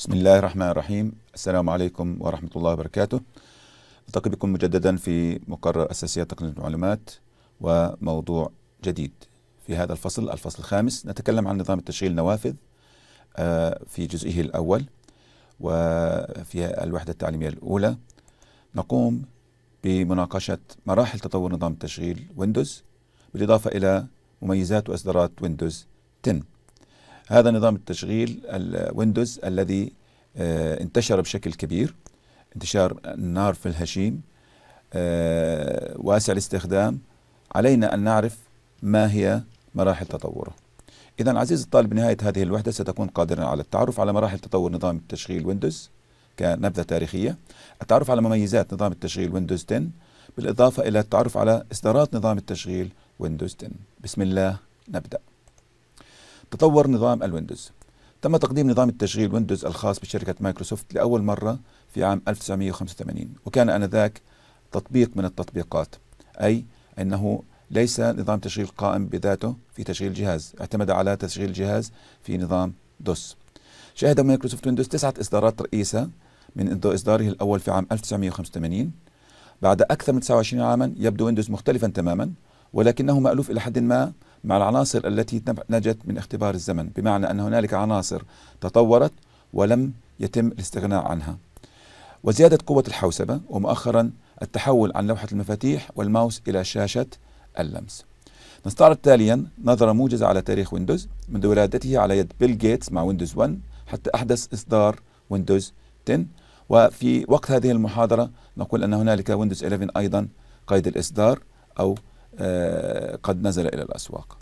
بسم الله الرحمن الرحيم السلام عليكم ورحمة الله وبركاته ألتقي بكم مجددا في مقرر أساسيات تقنية المعلومات وموضوع جديد في هذا الفصل الفصل الخامس نتكلم عن نظام التشغيل النوافذ في جزئه الأول وفي الوحدة التعليمية الأولى نقوم بمناقشة مراحل تطور نظام التشغيل ويندوز بالإضافة إلى مميزات وإصدارات ويندوز 10 هذا نظام التشغيل الويندوز الذي آه، انتشر بشكل كبير انتشار النار في الهشيم آه، واسع الاستخدام علينا أن نعرف ما هي مراحل تطوره إذا عزيزي الطالب بنهاية هذه الوحدة ستكون قادرا على التعرف على مراحل تطور نظام التشغيل ويندوز كنبذة تاريخية التعرف على مميزات نظام التشغيل ويندوز 10 بالإضافة إلى التعرف على إصدارات نظام التشغيل ويندوز 10 بسم الله نبدأ تطور نظام الويندوز تم تقديم نظام التشغيل ويندوز الخاص بشركة مايكروسوفت لأول مرة في عام 1985 وكان آنذاك تطبيق من التطبيقات أي أنه ليس نظام تشغيل قائم بذاته في تشغيل جهاز اعتمد على تشغيل جهاز في نظام دوس شهد مايكروسوفت ويندوز تسعة إصدارات رئيسة من إصداره الأول في عام 1985 بعد أكثر من 29 عاما يبدو ويندوز مختلفا تماما ولكنه مألوف إلى حد ما مع العناصر التي نجت من اختبار الزمن بمعنى أن هنالك عناصر تطورت ولم يتم الاستغناء عنها وزيادة قوة الحوسبة ومؤخرا التحول عن لوحة المفاتيح والماوس إلى شاشة اللمس نستعرض تاليا نظرة موجزة على تاريخ ويندوز منذ ولادته على يد بيل جيتس مع ويندوز 1 حتى أحدث إصدار ويندوز 10 وفي وقت هذه المحاضرة نقول أن هنالك ويندوز 11 أيضا قيد الإصدار أو آه، قد نزل إلى الأسواق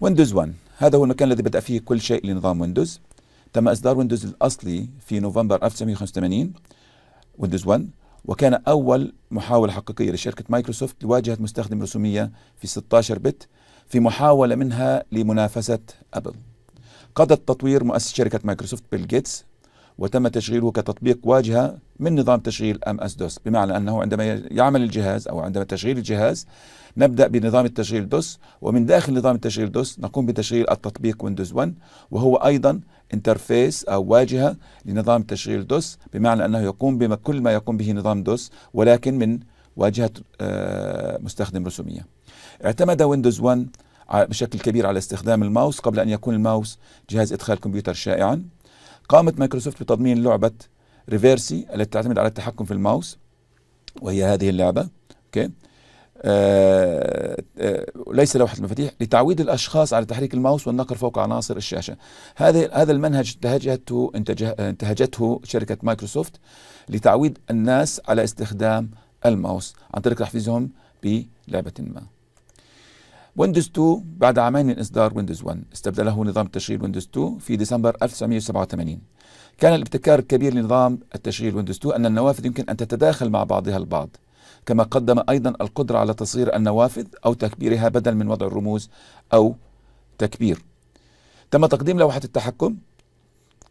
ويندوز 1 هذا هو المكان الذي بدأ فيه كل شيء لنظام ويندوز تم إصدار ويندوز الأصلي في نوفمبر 1985 ويندوز 1 وكان أول محاولة حقيقية لشركة مايكروسوفت لواجهة مستخدم رسومية في 16 بت في محاولة منها لمنافسة أبل قاد التطوير مؤسس شركة مايكروسوفت بيل جيتس وتم تشغيله كتطبيق واجهة من نظام تشغيل أم أس دوس بمعنى أنه عندما يعمل الجهاز أو عندما تشغيل الجهاز نبدأ بنظام التشغيل دوس ومن داخل نظام التشغيل دوس نقوم بتشغيل التطبيق ويندوز 1 وهو أيضا انترفيس أو واجهة لنظام تشغيل دوس بمعنى أنه يقوم بكل ما يقوم به نظام دوس ولكن من واجهة آه، مستخدم رسومية اعتمد ويندوز 1 بشكل كبير على استخدام الماوس قبل أن يكون الماوس جهاز إدخال كمبيوتر شائعا قامت مايكروسوفت بتضمين لعبه ريفيرسي التي تعتمد على التحكم في الماوس وهي هذه اللعبه اوكي آه آه ليس لوحه المفاتيح لتعويد الاشخاص على تحريك الماوس والنقر فوق عناصر الشاشه هذا هذا المنهج انتهجته انتهجته شركه مايكروسوفت لتعويد الناس على استخدام الماوس عن طريق تحفيزهم بلعبه ما ويندوز 2 بعد عامين من إصدار ويندوز 1 استبدله نظام تشغيل ويندوز 2 في ديسمبر 1987 كان الابتكار الكبير لنظام التشغيل ويندوز 2 أن النوافذ يمكن أن تتداخل مع بعضها البعض كما قدم أيضا القدرة على تصغير النوافذ أو تكبيرها بدل من وضع الرموز أو تكبير تم تقديم لوحة التحكم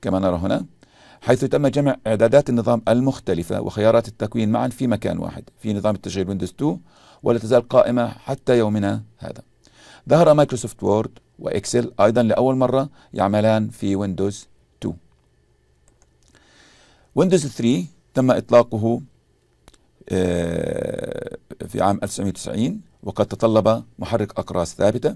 كما نرى هنا حيث تم جمع إعدادات النظام المختلفة وخيارات التكوين معا في مكان واحد في نظام التشغيل ويندوز 2 ولا تزال قائمة حتى يومنا هذا ظهر مايكروسوفت وورد واكسل ايضا لاول مره يعملان في ويندوز 2 ويندوز 3 تم اطلاقه آه، في عام 1990 وقد تطلب محرك اقراص ثابته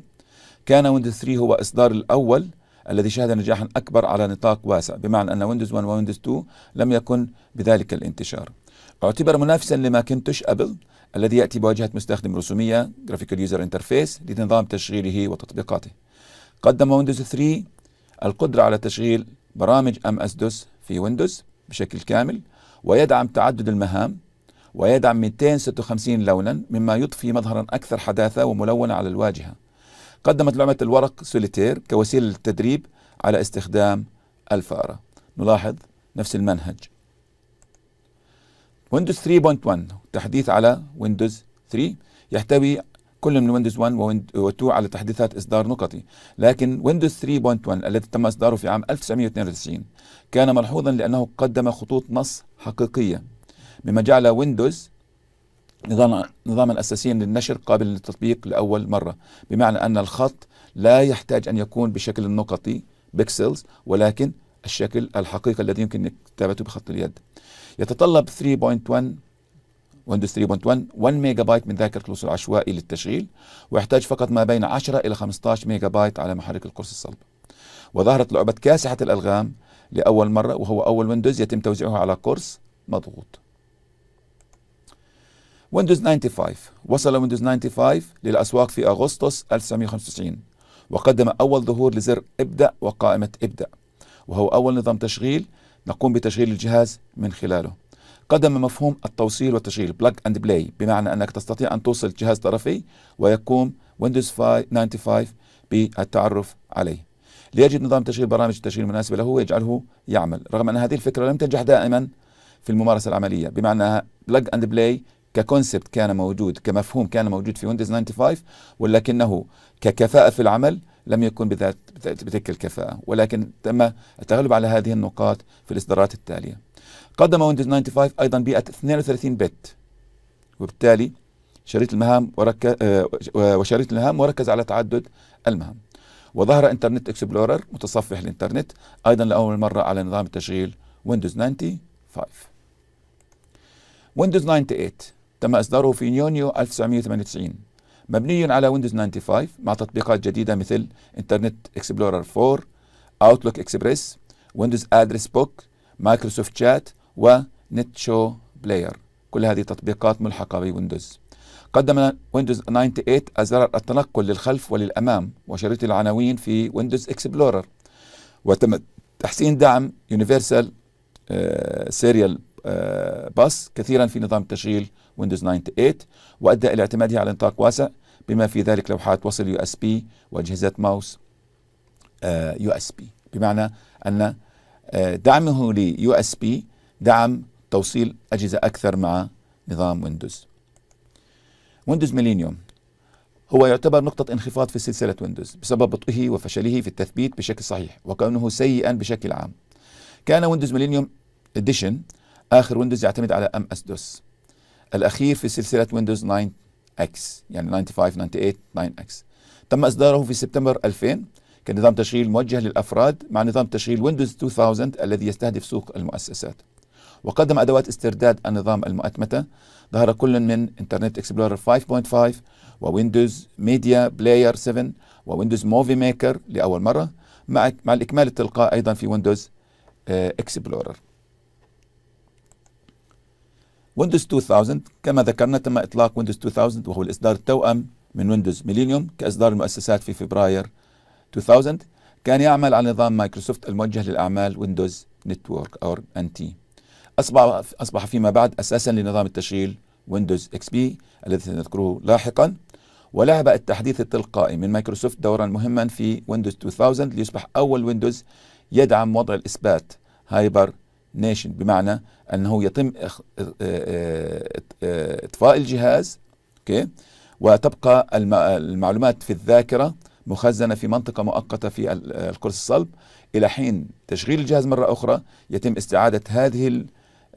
كان ويندوز 3 هو اصدار الاول الذي شهد نجاحا اكبر على نطاق واسع بمعنى ان ويندوز 1 وويندوز 2 لم يكن بذلك الانتشار اعتبر منافسا لما كنتش أبل الذي يأتي بواجهة مستخدم رسومية جرافيكال يوزر انترفيس لنظام تشغيله وتطبيقاته قدم ويندوز 3 القدرة على تشغيل برامج أم أس دوس في ويندوز بشكل كامل ويدعم تعدد المهام ويدعم 256 لونا مما يضفي مظهرا أكثر حداثة وملونة على الواجهة قدمت لعبة الورق سوليتير كوسيلة للتدريب على استخدام الفأرة نلاحظ نفس المنهج ويندوز 3.1 تحديث على ويندوز 3 يحتوي كل من ويندوز 1 و2 على تحديثات اصدار نقطي لكن ويندوز 3.1 الذي تم اصداره في عام 1992 كان ملحوظا لانه قدم خطوط نص حقيقيه مما جعل ويندوز نظام نظاما اساسيا للنشر قابل للتطبيق لاول مره بمعنى ان الخط لا يحتاج ان يكون بشكل نقطي بيكسلز ولكن الشكل الحقيقي الذي يمكن كتابته بخط اليد يتطلب 3.1 ويندوز 3.1 1 ميجا بايت من ذاكرة الوصول العشوائي للتشغيل ويحتاج فقط ما بين 10 إلى 15 ميجا بايت على محرك القرص الصلب وظهرت لعبة كاسحة الألغام لأول مرة وهو أول ويندوز يتم توزيعه على قرص مضغوط ويندوز 95 وصل ويندوز 95 للأسواق في أغسطس 1995 وقدم أول ظهور لزر ابدأ وقائمة ابدأ وهو أول نظام تشغيل نقوم بتشغيل الجهاز من خلاله قدم مفهوم التوصيل والتشغيل بلاك اند بلاي بمعنى أنك تستطيع أن توصل جهاز طرفي ويقوم ويندوز 95 بالتعرف عليه ليجد نظام تشغيل برامج التشغيل المناسبة له ويجعله يعمل رغم أن هذه الفكرة لم تنجح دائما في الممارسة العملية بمعنى بلاك اند بلاي ككونسبت كان موجود كمفهوم كان موجود في ويندوز 95 ولكنه ككفاءة في العمل لم يكن بذات بتلك الكفاءة ولكن تم التغلب على هذه النقاط في الإصدارات التالية قدم ويندوز 95 أيضا بيئة 32 بت وبالتالي شريط المهام وركز آه، وشريط المهام وركز على تعدد المهام وظهر انترنت اكسبلورر متصفح الانترنت ايضا لاول مره على نظام التشغيل ويندوز 95 ويندوز 98 تم اصداره في يونيو 1998 مبني على ويندوز 95 مع تطبيقات جديدة مثل انترنت اكسبلورر 4 اوتلوك اكسبريس ويندوز ادرس بوك مايكروسوفت شات ونت شو بلاير كل هذه تطبيقات ملحقة بويندوز قدم ويندوز 98 أزرار التنقل للخلف وللأمام وشريط العناوين في ويندوز اكسبلورر وتم تحسين دعم يونيفرسال آه، سيريال باس كثيرا في نظام التشغيل ويندوز 98 وأدى إلى اعتماده على نطاق واسع بما في ذلك لوحات وصل يو اس بي وأجهزة ماوس آه، يو اس بي بمعنى أن آه، دعمه ليو اس بي دعم توصيل أجهزة أكثر مع نظام ويندوز ويندوز ميلينيوم هو يعتبر نقطة انخفاض في سلسلة ويندوز بسبب بطئه وفشله في التثبيت بشكل صحيح وكونه سيئا بشكل عام كان ويندوز ميلينيوم اديشن اخر ويندوز يعتمد على ام اس دوس الاخير في سلسله ويندوز 9 اكس يعني 95 98 9 اكس تم اصداره في سبتمبر 2000 كنظام تشغيل موجه للافراد مع نظام تشغيل ويندوز 2000 الذي يستهدف سوق المؤسسات وقدم ادوات استرداد النظام المؤتمته ظهر كل من انترنت اكسبلورر 5.5 وويندوز ميديا بلاير 7 وويندوز موفي ميكر لاول مره مع مع الاكمال التلقائي ايضا في ويندوز اكسبلورر آه، ويندوز 2000 كما ذكرنا تم إطلاق ويندوز 2000 وهو الإصدار التوأم من ويندوز ميلينيوم كإصدار المؤسسات في فبراير 2000 كان يعمل على نظام مايكروسوفت الموجه للأعمال ويندوز نتورك أو أن تي أصبح, أصبح فيما بعد أساسا لنظام التشغيل ويندوز اكس بي الذي سنذكره لاحقا ولعب التحديث التلقائي من مايكروسوفت دورا مهما في ويندوز 2000 ليصبح أول ويندوز يدعم وضع الإثبات هايبر نيشن بمعنى انه يتم اطفاء الجهاز اوكي وتبقى المعلومات في الذاكره مخزنه في منطقه مؤقته في القرص الصلب الى حين تشغيل الجهاز مره اخرى يتم استعاده هذه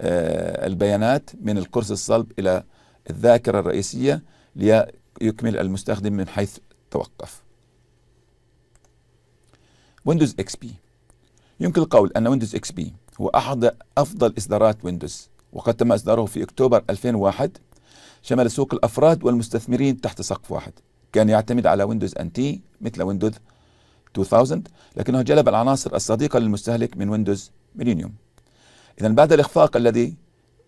آه، البيانات من القرص الصلب الى الذاكره الرئيسيه ليكمل المستخدم من حيث توقف. ويندوز اكس بي يمكن القول ان ويندوز اكس بي وأحد أفضل إصدارات ويندوز وقد تم إصداره في أكتوبر 2001 شمل سوق الأفراد والمستثمرين تحت سقف واحد كان يعتمد على ويندوز أن تي مثل ويندوز 2000 لكنه جلب العناصر الصديقة للمستهلك من ويندوز ميلينيوم إذا بعد الإخفاق الذي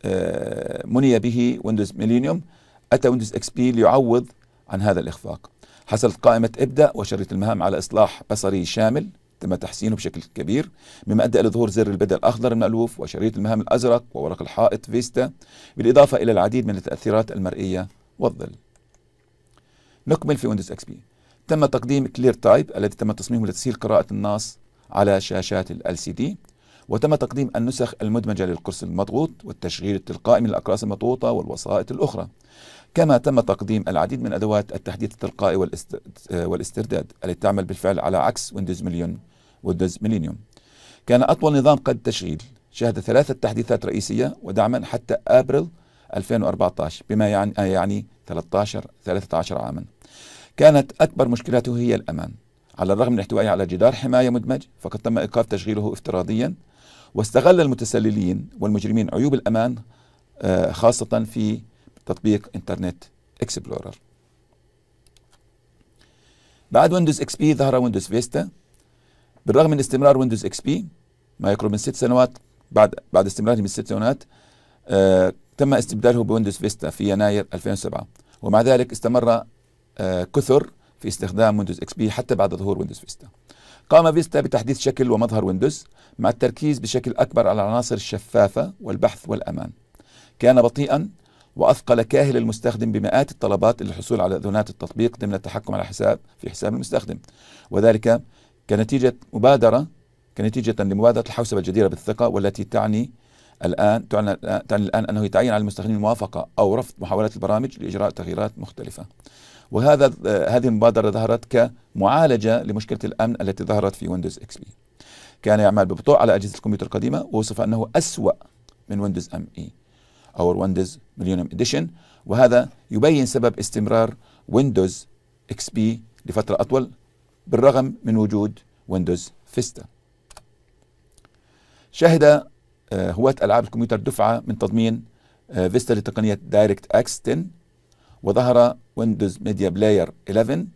آه، مني به ويندوز ميلينيوم أتى ويندوز اكس بي ليعوض عن هذا الإخفاق حصلت قائمة إبدأ وشريط المهام على إصلاح بصري شامل تم تحسينه بشكل كبير مما أدى إلى ظهور زر البدء الأخضر المألوف وشريط المهام الأزرق وورق الحائط فيستا بالإضافة إلى العديد من التأثيرات المرئية والظل نكمل في ويندوز اكس بي تم تقديم كلير تايب الذي تم تصميمه لتسهيل قراءة النص على شاشات ال LCD وتم تقديم النسخ المدمجة للقرص المضغوط والتشغيل التلقائي من الأقراص المضغوطة والوسائط الأخرى كما تم تقديم العديد من أدوات التحديث التلقائي آه، والاسترداد التي تعمل بالفعل على عكس ويندوز مليون ويندوز ميلينيوم كان أطول نظام قد تشغيل شهد ثلاثة تحديثات رئيسية ودعما حتى أبريل 2014 بما يعني آه، يعني 13 13 عاما كانت أكبر مشكلته هي الأمان على الرغم من احتوائه على جدار حماية مدمج فقد تم إيقاف تشغيله افتراضيا واستغل المتسللين والمجرمين عيوب الأمان آه، خاصة في تطبيق انترنت اكسبلورر بعد ويندوز اكس بي ظهر ويندوز فيستا بالرغم من استمرار ويندوز اكس بي ما يقرب من ست سنوات بعد بعد استمراره من ست سنوات آه تم استبداله بويندوز فيستا في يناير 2007 ومع ذلك استمر آه كثر في استخدام ويندوز اكس بي حتى بعد ظهور ويندوز فيستا قام فيستا بتحديث شكل ومظهر ويندوز مع التركيز بشكل أكبر على العناصر الشفافة والبحث والأمان كان بطيئا وأثقل كاهل المستخدم بمئات الطلبات للحصول على أذونات التطبيق ضمن التحكم على حساب في حساب المستخدم وذلك كنتيجة مبادرة كنتيجة لمبادرة الحوسبة الجديرة بالثقة والتي تعني الآن تعني الآن أنه يتعين على المستخدمين الموافقة أو رفض محاولات البرامج لإجراء تغييرات مختلفة وهذا هذه المبادرة ظهرت كمعالجة لمشكلة الأمن التي ظهرت في ويندوز اكس بي كان يعمل ببطء على أجهزة الكمبيوتر القديمة ووصف أنه أسوأ من ويندوز ام اي أو ويندوز مليونيوم اديشن وهذا يبين سبب استمرار ويندوز اكس بي لفترة أطول بالرغم من وجود ويندوز فيستا شهد آه، هواة ألعاب الكمبيوتر دفعة من تضمين آه، فيستا لتقنية دايركت اكس 10 وظهر ويندوز ميديا بلاير 11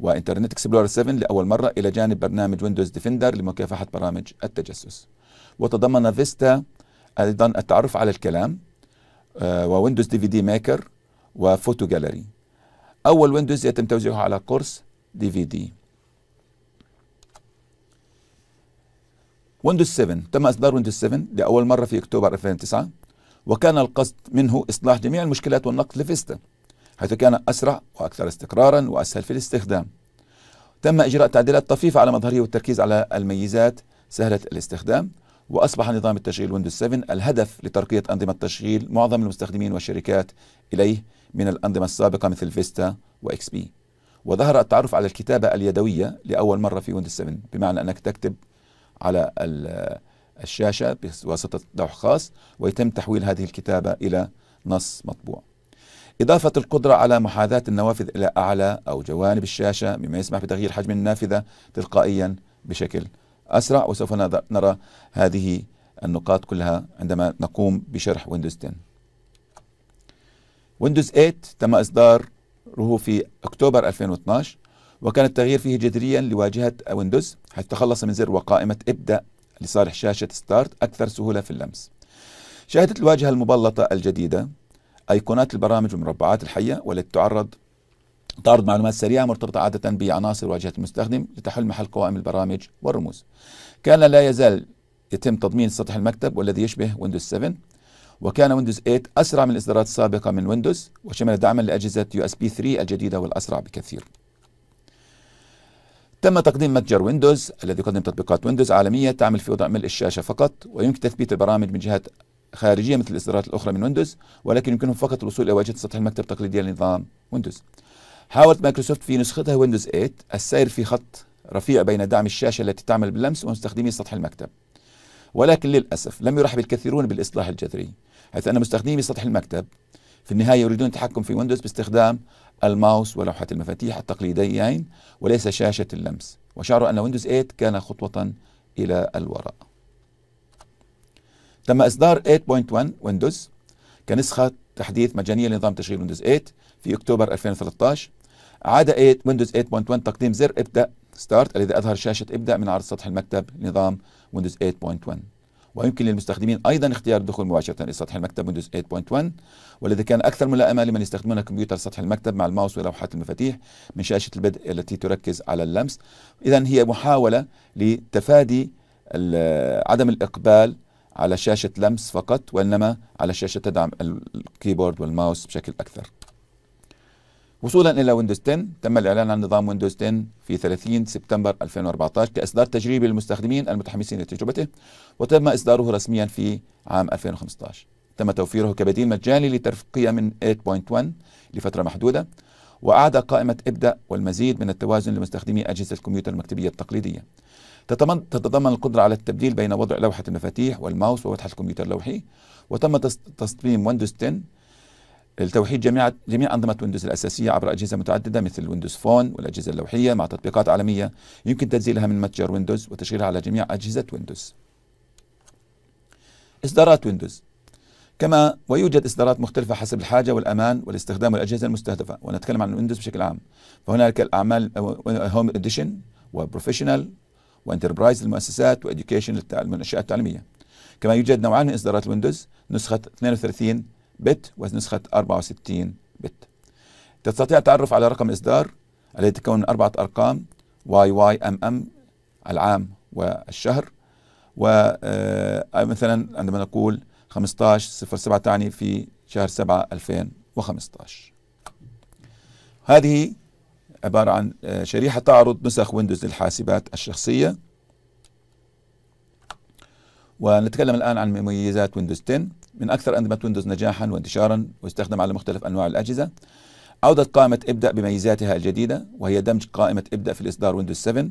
وانترنت اكسبلورر 7 لأول مرة إلى جانب برنامج ويندوز ديفندر لمكافحة برامج التجسس وتضمن فيستا أيضا التعرف على الكلام آه، وويندوز دي في دي ميكر وفوتو جاليري أول ويندوز يتم توزيعه على قرص دي في دي ويندوز 7 تم إصدار ويندوز 7 لأول مرة في أكتوبر 2009 وكان القصد منه إصلاح جميع المشكلات والنقد لفيستا حيث كان أسرع وأكثر استقرارا وأسهل في الاستخدام تم إجراء تعديلات طفيفة على مظهره والتركيز على الميزات سهلة الاستخدام وأصبح نظام التشغيل ويندوز 7 الهدف لترقية أنظمة تشغيل معظم المستخدمين والشركات إليه من الأنظمة السابقة مثل فيستا وإكس بي وظهر التعرف على الكتابة اليدوية لأول مرة في ويندوز 7 بمعنى أنك تكتب على الشاشة بواسطة لوح خاص ويتم تحويل هذه الكتابة إلى نص مطبوع إضافة القدرة على محاذاة النوافذ إلى أعلى أو جوانب الشاشة مما يسمح بتغيير حجم النافذة تلقائيا بشكل أسرع وسوف نرى هذه النقاط كلها عندما نقوم بشرح ويندوز 10 ويندوز 8 تم إصداره في أكتوبر 2012 وكان التغيير فيه جذريا لواجهة ويندوز حيث تخلص من زر وقائمة ابدأ لصالح شاشة ستارت أكثر سهولة في اللمس شاهدت الواجهة المبلطة الجديدة أيقونات البرامج والمربعات الحية والتي تعرض تعرض معلومات سريعة مرتبطة عادة بعناصر واجهة المستخدم لتحل محل قوائم البرامج والرموز كان لا يزال يتم تضمين سطح المكتب والذي يشبه ويندوز 7 وكان ويندوز 8 أسرع من الإصدارات السابقة من ويندوز وشمل دعما لأجهزة يو اس بي 3 الجديدة والأسرع بكثير تم تقديم متجر ويندوز الذي يقدم تطبيقات ويندوز عالمية تعمل في وضع ملء الشاشة فقط ويمكن تثبيت البرامج من جهات خارجية مثل الإصدارات الأخرى من ويندوز ولكن يمكنهم فقط الوصول إلى واجهة سطح المكتب التقليدية لنظام ويندوز حاولت مايكروسوفت في نسختها ويندوز 8 السير في خط رفيع بين دعم الشاشة التي تعمل باللمس ومستخدمي سطح المكتب ولكن للأسف لم يرحب الكثيرون بالإصلاح الجذري حيث أن مستخدمي سطح المكتب في النهاية يريدون التحكم في ويندوز باستخدام الماوس ولوحة المفاتيح التقليديين وليس شاشة اللمس وشعروا أن ويندوز 8 كان خطوة إلى الوراء تم إصدار 8.1 ويندوز كنسخة تحديث مجانية لنظام تشغيل ويندوز 8 في أكتوبر 2013 عاد 8 ويندوز 8.1 تقديم زر ابدأ ستارت الذي أظهر شاشة ابدأ من عرض سطح المكتب لنظام ويندوز 8.1 ويمكن للمستخدمين أيضا اختيار الدخول مباشرة إلى سطح المكتب ويندوز 8.1 والذي كان أكثر ملائمة لمن يستخدمون كمبيوتر سطح المكتب مع الماوس ولوحات المفاتيح من شاشة البدء التي تركز على اللمس إذا هي محاولة لتفادي عدم الإقبال على شاشة لمس فقط وإنما على شاشة تدعم الكيبورد والماوس بشكل أكثر وصولا الى ويندوز 10 تم الاعلان عن نظام ويندوز 10 في 30 سبتمبر 2014 كاصدار تجريبي للمستخدمين المتحمسين لتجربته وتم اصداره رسميا في عام 2015 تم توفيره كبديل مجاني لترقية من 8.1 لفترة محدودة وأعاد قائمة ابدأ والمزيد من التوازن لمستخدمي أجهزة الكمبيوتر المكتبية التقليدية تتضمن القدرة على التبديل بين وضع لوحة المفاتيح والماوس وفتحة الكمبيوتر اللوحي وتم تصميم ويندوز 10 لتوحيد جميع جميع انظمه ويندوز الاساسيه عبر اجهزه متعدده مثل ويندوز فون والاجهزه اللوحيه مع تطبيقات عالميه يمكن تنزيلها من متجر ويندوز وتشغيلها على جميع اجهزه ويندوز. اصدارات ويندوز كما ويوجد اصدارات مختلفه حسب الحاجه والامان والاستخدام والاجهزه المستهدفه ونتكلم عن ويندوز بشكل عام فهناك الاعمال هوم اديشن وبروفيشنال وانتربرايز للمؤسسات واديوكيشن للمنشات التعليميه. كما يوجد نوعان من اصدارات ويندوز نسخه 32 بت ونسخة 64 بت تستطيع التعرف على رقم الإصدار الذي يتكون من أربعة أرقام واي واي أم أم العام والشهر ومثلا آه، عندما نقول 15 07 تعني في شهر 7 2015 هذه عبارة عن آه، شريحة تعرض نسخ ويندوز للحاسبات الشخصية ونتكلم الآن عن مميزات ويندوز 10 من أكثر أنظمة ويندوز نجاحا وانتشارا ويستخدم على مختلف أنواع الأجهزة عودة قائمة ابدأ بميزاتها الجديدة وهي دمج قائمة ابدأ في الإصدار ويندوز 7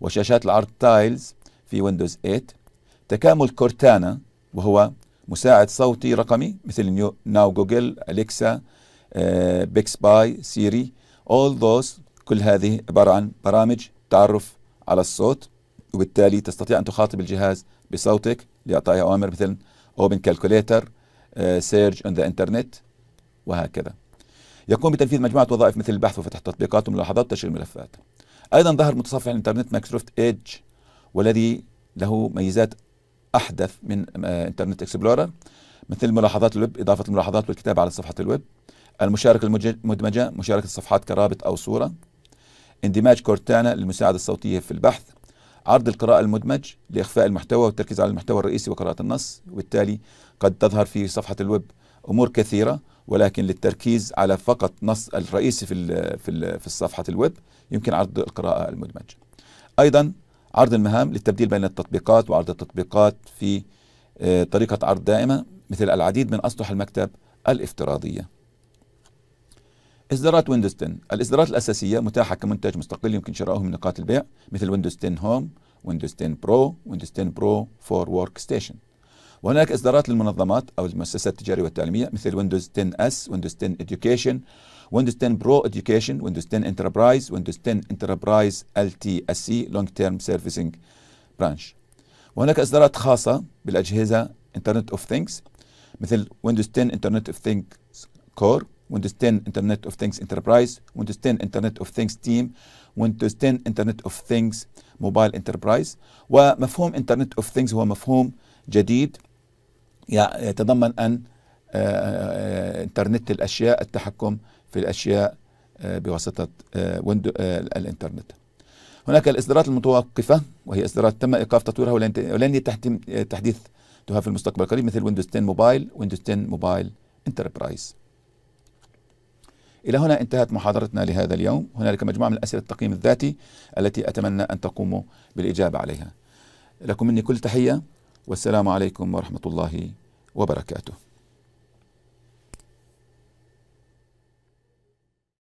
وشاشات العرض تايلز في ويندوز 8 تكامل كورتانا وهو مساعد صوتي رقمي مثل ناو جوجل أليكسا آه، بيكس باي سيري اول ذوز كل هذه عبارة عن برامج تعرف على الصوت وبالتالي تستطيع أن تخاطب الجهاز بصوتك لإعطائه أوامر مثل اوبن كالكوليتر سيرج اون ذا انترنت وهكذا يقوم بتنفيذ مجموعة وظائف مثل البحث وفتح تطبيقات وملاحظات وتشغيل ملفات أيضا ظهر متصفح الإنترنت مايكروسوفت إيدج والذي له ميزات أحدث من إنترنت آه، إكسبلورر مثل ملاحظات الويب إضافة الملاحظات والكتابة على صفحة الويب المشاركة المدمجة مشاركة الصفحات كرابط أو صورة اندماج كورتانا للمساعدة الصوتية في البحث عرض القراءة المدمج لإخفاء المحتوى والتركيز على المحتوى الرئيسي وقراءة النص وبالتالي قد تظهر في صفحة الويب أمور كثيرة ولكن للتركيز على فقط نص الرئيسي في في في صفحة الويب يمكن عرض القراءة المدمج. أيضا عرض المهام للتبديل بين التطبيقات وعرض التطبيقات في آه، طريقة عرض دائمة مثل العديد من أسطح المكتب الافتراضية. اصدارات ويندوز 10 الاصدارات الاساسيه متاحه كمنتج مستقل يمكن شراؤه من نقاط البيع مثل ويندوز 10 هوم ويندوز 10 برو ويندوز 10 برو فور ورك ستيشن وهناك اصدارات للمنظمات او المؤسسات التجاريه والتعليميه مثل ويندوز 10 اس ويندوز 10 اديوكيشن ويندوز 10 برو اديوكيشن ويندوز 10 انتربرايز ويندوز 10 انتربرايز ال تي اس سي لونج تيرم سيرفيسنج برانش وهناك اصدارات خاصه بالاجهزه انترنت اوف ثينكس مثل ويندوز 10 انترنت اوف ثينكس كور ويندوز 10 انترنت اوف ثينكس انتربرايز ويندوز 10 انترنت اوف ثينكس تيم ويندوز 10 انترنت اوف ثينكس موبايل انتربرايز ومفهوم انترنت اوف ثينكس هو مفهوم جديد يتضمن ان انترنت آه، آه، الاشياء التحكم في الاشياء آه، بواسطه ويندو الانترنت هناك الاصدارات المتوقفه وهي اصدارات تم ايقاف تطويرها ولن يتم تحديثها في المستقبل القريب مثل ويندوز 10 موبايل ويندوز 10 موبايل انتربرايز إلى هنا انتهت محاضرتنا لهذا اليوم هنالك مجموعة من أسئلة التقييم الذاتي التي أتمنى أن تقوموا بالإجابة عليها لكم مني كل تحية والسلام عليكم ورحمة الله وبركاته